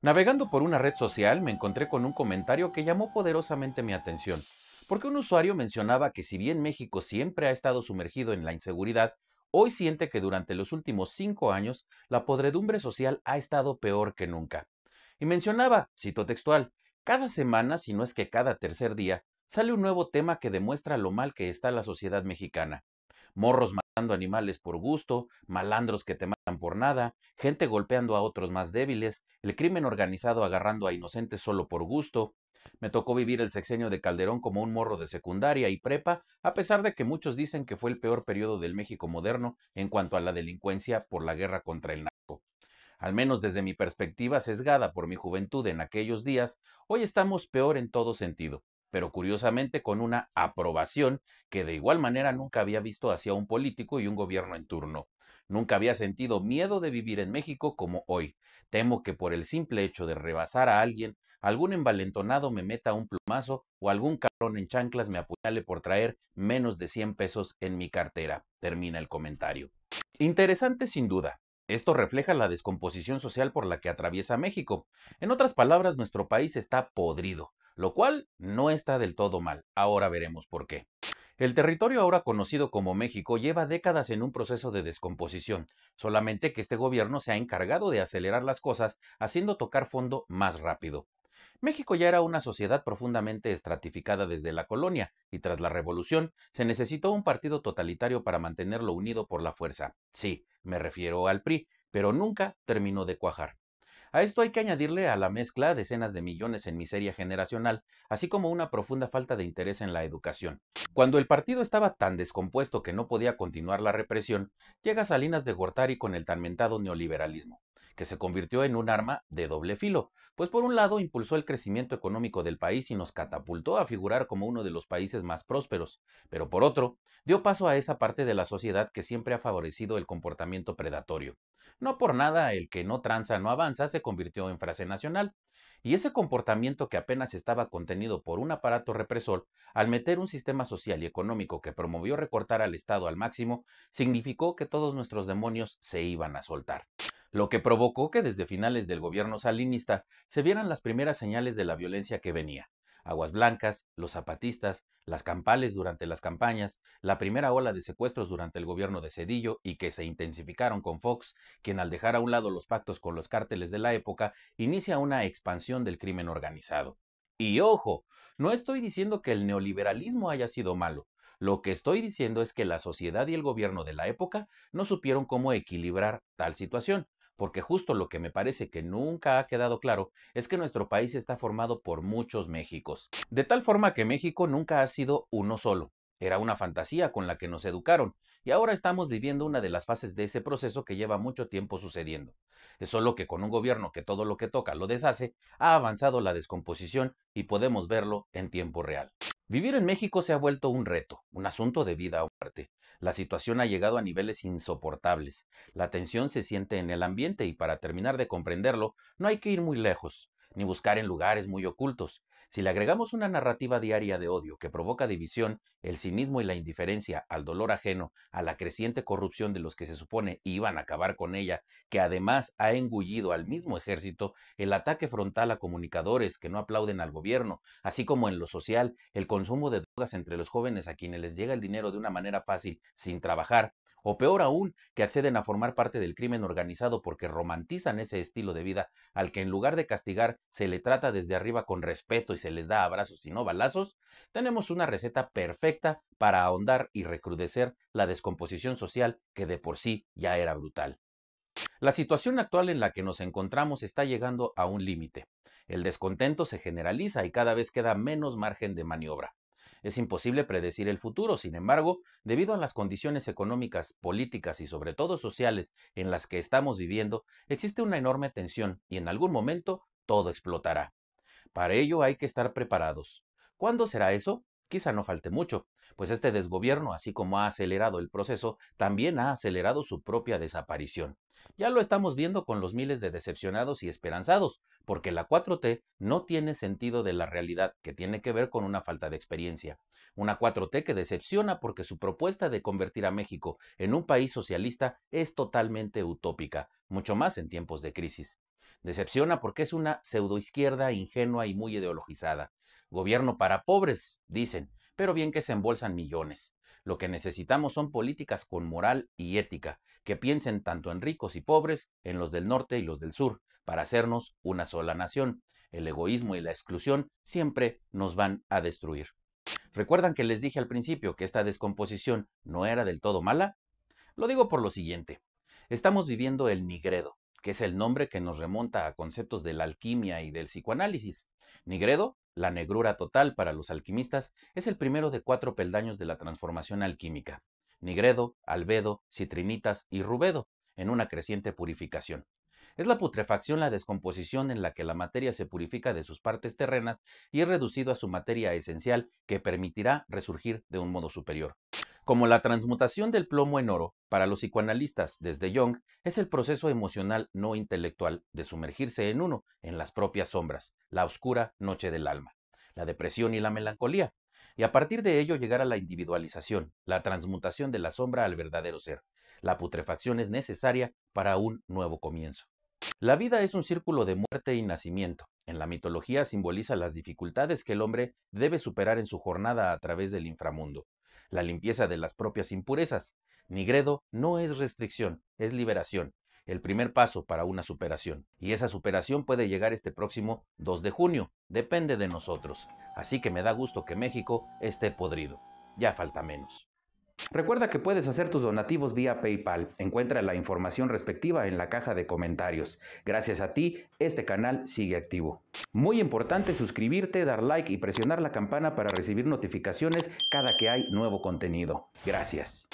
Navegando por una red social me encontré con un comentario que llamó poderosamente mi atención, porque un usuario mencionaba que si bien México siempre ha estado sumergido en la inseguridad, hoy siente que durante los últimos cinco años la podredumbre social ha estado peor que nunca. Y mencionaba, cito textual, cada semana, si no es que cada tercer día, sale un nuevo tema que demuestra lo mal que está la sociedad mexicana. Morros animales por gusto, malandros que te matan por nada, gente golpeando a otros más débiles, el crimen organizado agarrando a inocentes solo por gusto. Me tocó vivir el sexenio de Calderón como un morro de secundaria y prepa, a pesar de que muchos dicen que fue el peor periodo del México moderno en cuanto a la delincuencia por la guerra contra el narco. Al menos desde mi perspectiva sesgada por mi juventud en aquellos días, hoy estamos peor en todo sentido pero curiosamente con una aprobación que de igual manera nunca había visto hacia un político y un gobierno en turno. Nunca había sentido miedo de vivir en México como hoy. Temo que por el simple hecho de rebasar a alguien, algún envalentonado me meta un plumazo o algún cabrón en chanclas me apuñale por traer menos de 100 pesos en mi cartera. Termina el comentario. Interesante sin duda, esto refleja la descomposición social por la que atraviesa México. En otras palabras, nuestro país está podrido lo cual no está del todo mal. Ahora veremos por qué. El territorio ahora conocido como México lleva décadas en un proceso de descomposición, solamente que este gobierno se ha encargado de acelerar las cosas, haciendo tocar fondo más rápido. México ya era una sociedad profundamente estratificada desde la colonia, y tras la revolución se necesitó un partido totalitario para mantenerlo unido por la fuerza. Sí, me refiero al PRI, pero nunca terminó de cuajar. A esto hay que añadirle a la mezcla decenas de millones en miseria generacional, así como una profunda falta de interés en la educación. Cuando el partido estaba tan descompuesto que no podía continuar la represión, llega Salinas de Gortari con el tan mentado neoliberalismo que se convirtió en un arma de doble filo, pues por un lado impulsó el crecimiento económico del país y nos catapultó a figurar como uno de los países más prósperos, pero por otro, dio paso a esa parte de la sociedad que siempre ha favorecido el comportamiento predatorio. No por nada el que no tranza no avanza se convirtió en frase nacional, y ese comportamiento que apenas estaba contenido por un aparato represor, al meter un sistema social y económico que promovió recortar al Estado al máximo, significó que todos nuestros demonios se iban a soltar. Lo que provocó que desde finales del gobierno salinista se vieran las primeras señales de la violencia que venía. Aguas Blancas, los zapatistas, las campales durante las campañas, la primera ola de secuestros durante el gobierno de Cedillo y que se intensificaron con Fox, quien al dejar a un lado los pactos con los cárteles de la época, inicia una expansión del crimen organizado. Y ojo, no estoy diciendo que el neoliberalismo haya sido malo, lo que estoy diciendo es que la sociedad y el gobierno de la época no supieron cómo equilibrar tal situación, porque justo lo que me parece que nunca ha quedado claro es que nuestro país está formado por muchos Méxicos, de tal forma que México nunca ha sido uno solo. Era una fantasía con la que nos educaron, y ahora estamos viviendo una de las fases de ese proceso que lleva mucho tiempo sucediendo. Es solo que con un gobierno que todo lo que toca lo deshace, ha avanzado la descomposición y podemos verlo en tiempo real. Vivir en México se ha vuelto un reto, un asunto de vida o muerte. La situación ha llegado a niveles insoportables. La tensión se siente en el ambiente y para terminar de comprenderlo no hay que ir muy lejos, ni buscar en lugares muy ocultos. Si le agregamos una narrativa diaria de odio que provoca división, el cinismo y la indiferencia al dolor ajeno, a la creciente corrupción de los que se supone iban a acabar con ella, que además ha engullido al mismo ejército, el ataque frontal a comunicadores que no aplauden al gobierno, así como en lo social, el consumo de drogas entre los jóvenes a quienes les llega el dinero de una manera fácil, sin trabajar, o peor aún, que acceden a formar parte del crimen organizado porque romantizan ese estilo de vida al que en lugar de castigar se le trata desde arriba con respeto y se les da abrazos y no balazos, tenemos una receta perfecta para ahondar y recrudecer la descomposición social que de por sí ya era brutal. La situación actual en la que nos encontramos está llegando a un límite. El descontento se generaliza y cada vez queda menos margen de maniobra. Es imposible predecir el futuro, sin embargo, debido a las condiciones económicas, políticas y sobre todo sociales en las que estamos viviendo, existe una enorme tensión y en algún momento todo explotará. Para ello hay que estar preparados. ¿Cuándo será eso? Quizá no falte mucho, pues este desgobierno, así como ha acelerado el proceso, también ha acelerado su propia desaparición. Ya lo estamos viendo con los miles de decepcionados y esperanzados, porque la 4T no tiene sentido de la realidad, que tiene que ver con una falta de experiencia. Una 4T que decepciona porque su propuesta de convertir a México en un país socialista es totalmente utópica, mucho más en tiempos de crisis. Decepciona porque es una pseudoizquierda ingenua y muy ideologizada. Gobierno para pobres, dicen, pero bien que se embolsan millones. Lo que necesitamos son políticas con moral y ética, que piensen tanto en ricos y pobres, en los del norte y los del sur, para hacernos una sola nación. El egoísmo y la exclusión siempre nos van a destruir. ¿Recuerdan que les dije al principio que esta descomposición no era del todo mala? Lo digo por lo siguiente. Estamos viviendo el nigredo, que es el nombre que nos remonta a conceptos de la alquimia y del psicoanálisis. Nigredo, la negrura total para los alquimistas, es el primero de cuatro peldaños de la transformación alquímica nigredo, albedo, citrinitas y rubedo, en una creciente purificación. Es la putrefacción la descomposición en la que la materia se purifica de sus partes terrenas y es reducido a su materia esencial que permitirá resurgir de un modo superior. Como la transmutación del plomo en oro, para los psicoanalistas desde Jung es el proceso emocional no intelectual de sumergirse en uno, en las propias sombras, la oscura noche del alma, la depresión y la melancolía, y a partir de ello llegar a la individualización, la transmutación de la sombra al verdadero ser. La putrefacción es necesaria para un nuevo comienzo. La vida es un círculo de muerte y nacimiento. En la mitología simboliza las dificultades que el hombre debe superar en su jornada a través del inframundo. La limpieza de las propias impurezas. Nigredo no es restricción, es liberación el primer paso para una superación. Y esa superación puede llegar este próximo 2 de junio, depende de nosotros. Así que me da gusto que México esté podrido. Ya falta menos. Recuerda que puedes hacer tus donativos vía PayPal. Encuentra la información respectiva en la caja de comentarios. Gracias a ti, este canal sigue activo. Muy importante suscribirte, dar like y presionar la campana para recibir notificaciones cada que hay nuevo contenido. Gracias.